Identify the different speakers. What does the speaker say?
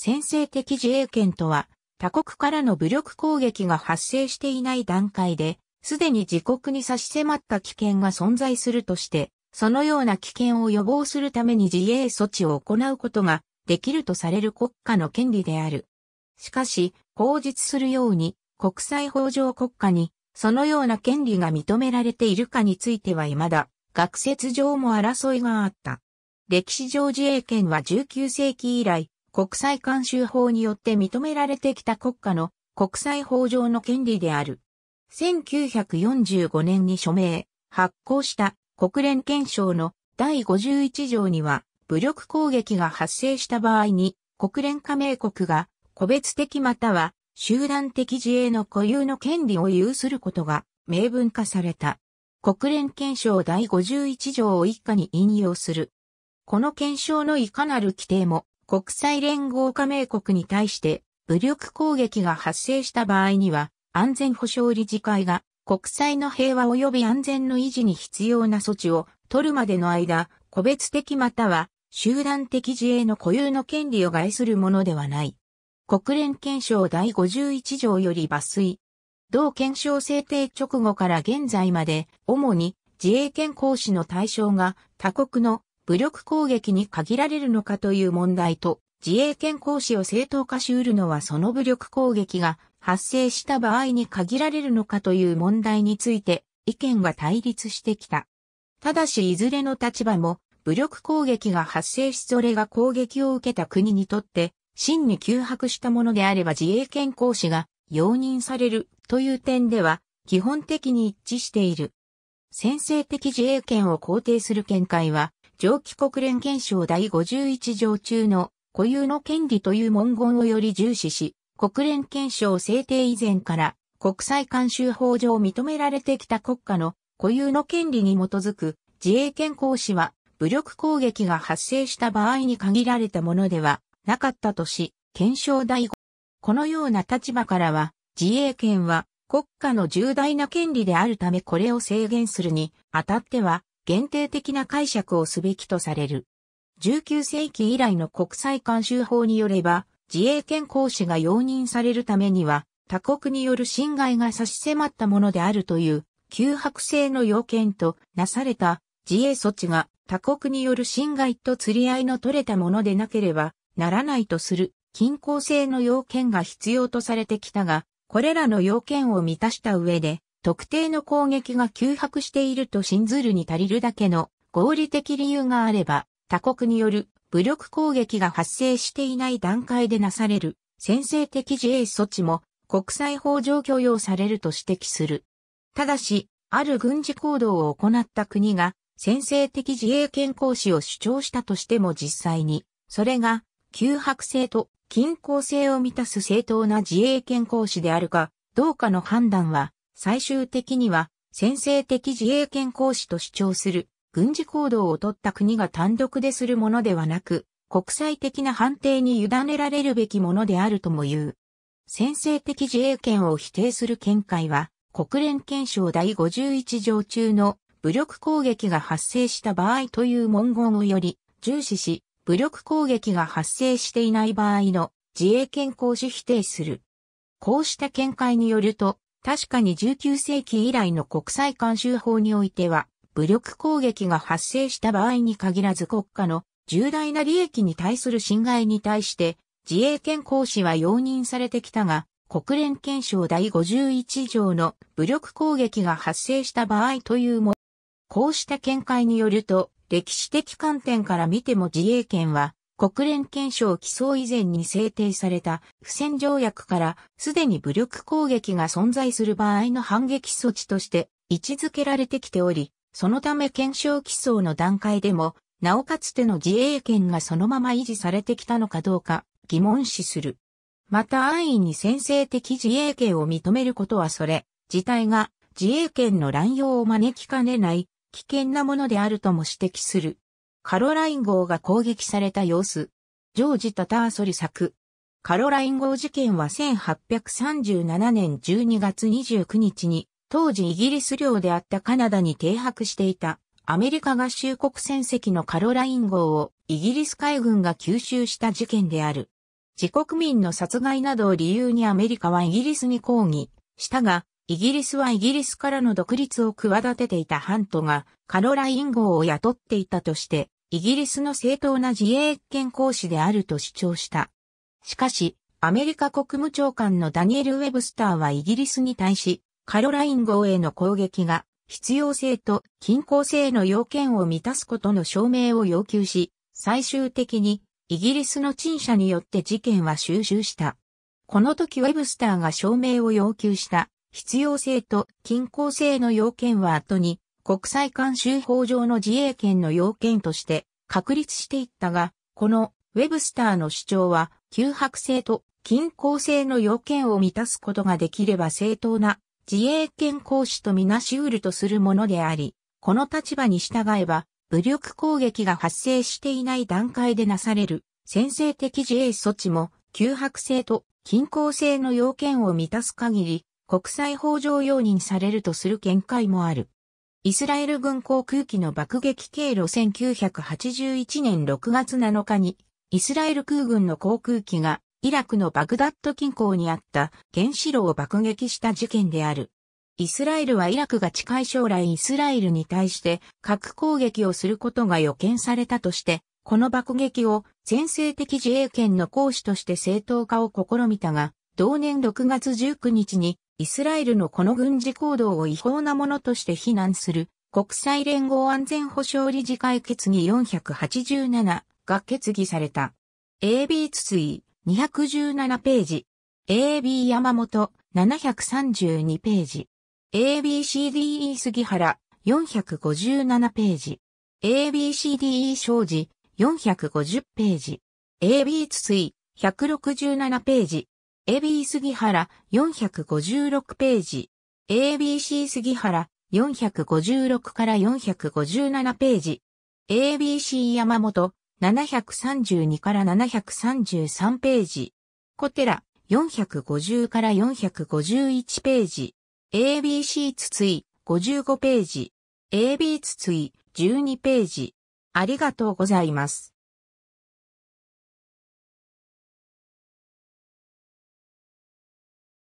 Speaker 1: 先制的自衛権とは、他国からの武力攻撃が発生していない段階で、すでに自国に差し迫った危険が存在するとして、そのような危険を予防するために自衛措置を行うことができるとされる国家の権利である。しかし、口実するように、国際法上国家に、そのような権利が認められているかについては未だ、学説上も争いがあった。歴史上自衛権は19世紀以来、国際慣習法によって認められてきた国家の国際法上の権利である。1945年に署名、発行した国連憲章の第51条には、武力攻撃が発生した場合に、国連加盟国が個別的または集団的自衛の固有の権利を有することが明文化された。国連憲章第51条を一家に引用する。この憲章のいかなる規定も国際連合加盟国に対して武力攻撃が発生した場合には安全保障理事会が国際の平和及び安全の維持に必要な措置を取るまでの間、個別的または集団的自衛の固有の権利を害するものではない。国連憲章第51条より抜粋。同憲章制定直後から現在まで、主に自衛権行使の対象が他国の武力攻撃に限られるのかという問題と、自衛権行使を正当化し得るのはその武力攻撃が発生した場合に限られるのかという問題について意見が対立してきた。ただしいずれの立場も武力攻撃が発生しそれが攻撃を受けた国にとって真に窮迫したものであれば自衛権行使が容認されるという点では基本的に一致している。先制的自衛権を肯定する見解は上記国連憲章第51条中の固有の権利という文言をより重視し、国連憲章制定以前から国際慣習法上認められてきた国家の固有の権利に基づく自衛権行使は武力攻撃が発生した場合に限られたものではなかったとし、憲章第5。このような立場からは自衛権は国家の重大な権利であるためこれを制限するにあたっては限定的な解釈をすべきとされる。19世紀以来の国際慣習法によれば、自衛権行使が容認されるためには、他国による侵害が差し迫ったものであるという、旧迫性の要件となされた自衛措置が他国による侵害と釣り合いの取れたものでなければならないとする均衡性の要件が必要とされてきたが、これらの要件を満たした上で特定の攻撃が急迫していると信ずるに足りるだけの合理的理由があれば、他国による武力攻撃が発生していない段階でなされる先制的自衛措置も国際法上許容されると指摘する。ただし、ある軍事行動を行った国が先制的自衛権行使を主張したとしても実際に、それが急迫性と均衡性を満たす正当な自衛権行使であるかどうかの判断は最終的には先制的自衛権行使と主張する軍事行動を取った国が単独でするものではなく、国際的な判定に委ねられるべきものであるとも言う。先制的自衛権を否定する見解は、国連憲章第51条中の武力攻撃が発生した場合という文言をより重視し、武力攻撃が発生していない場合の自衛権行使否定する。こうした見解によると、確かに19世紀以来の国際慣習法においては、武力攻撃が発生した場合に限らず国家の重大な利益に対する侵害に対して、自衛権行使は容認されてきたが、国連憲章第51条の武力攻撃が発生した場合というも、こうした見解によると、歴史的観点から見ても自衛権は国連憲章起草以前に制定された不戦条約からすでに武力攻撃が存在する場合の反撃措置として位置づけられてきており、そのため憲章起草の段階でも、なおかつての自衛権がそのまま維持されてきたのかどうか疑問視する。また安易に先制的自衛権を認めることはそれ、自体が自衛権の乱用を招きかねない危険なものであるとも指摘する。カロライン号が攻撃された様子。ジョージ・タターソリ作。カロライン号事件は1837年12月29日に、当時イギリス領であったカナダに停泊していたアメリカ合衆国船籍のカロライン号をイギリス海軍が吸収した事件である。自国民の殺害などを理由にアメリカはイギリスに抗議したが、イギリスはイギリスからの独立を企てていたハントがカロライン号を雇っていたとして、イギリスの正当な自衛権行使であると主張した。しかし、アメリカ国務長官のダニエル・ウェブスターはイギリスに対し、カロライン号への攻撃が必要性と均衡性の要件を満たすことの証明を要求し、最終的にイギリスの陳謝によって事件は収拾した。この時ウェブスターが証明を要求した必要性と均衡性の要件は後に国際慣習法上の自衛権の要件として確立していったが、このウェブスターの主張は、旧迫性と均衡性の要件を満たすことができれば正当な自衛権行使とみなし得るとするものであり、この立場に従えば、武力攻撃が発生していない段階でなされる先制的自衛措置も、旧迫性と均衡性の要件を満たす限り、国際法上容認されるとする見解もある。イスラエル軍航空機の爆撃経路1981年6月7日に、イスラエル空軍の航空機がイラクのバグダッド近郊にあった原子炉を爆撃した事件である。イスラエルはイラクが近い将来イスラエルに対して核攻撃をすることが予見されたとして、この爆撃を先制的自衛権の行使として正当化を試みたが、同年6月19日にイスラエルのこの軍事行動を違法なものとして非難する国際連合安全保障理事会決議487が決議された。AB 筒井217ページ。AB 山本732ページ。ABCDE 杉原457ページ。ABCDE 庄司450ページ。AB 筒井167ページ。AB 杉原456ページ。ABC 杉原456から457ページ。ABC 山本732から733ページ。小寺450から451ページ。ABC 筒井55ページ。AB 筒井12ページ。ありがとうございます。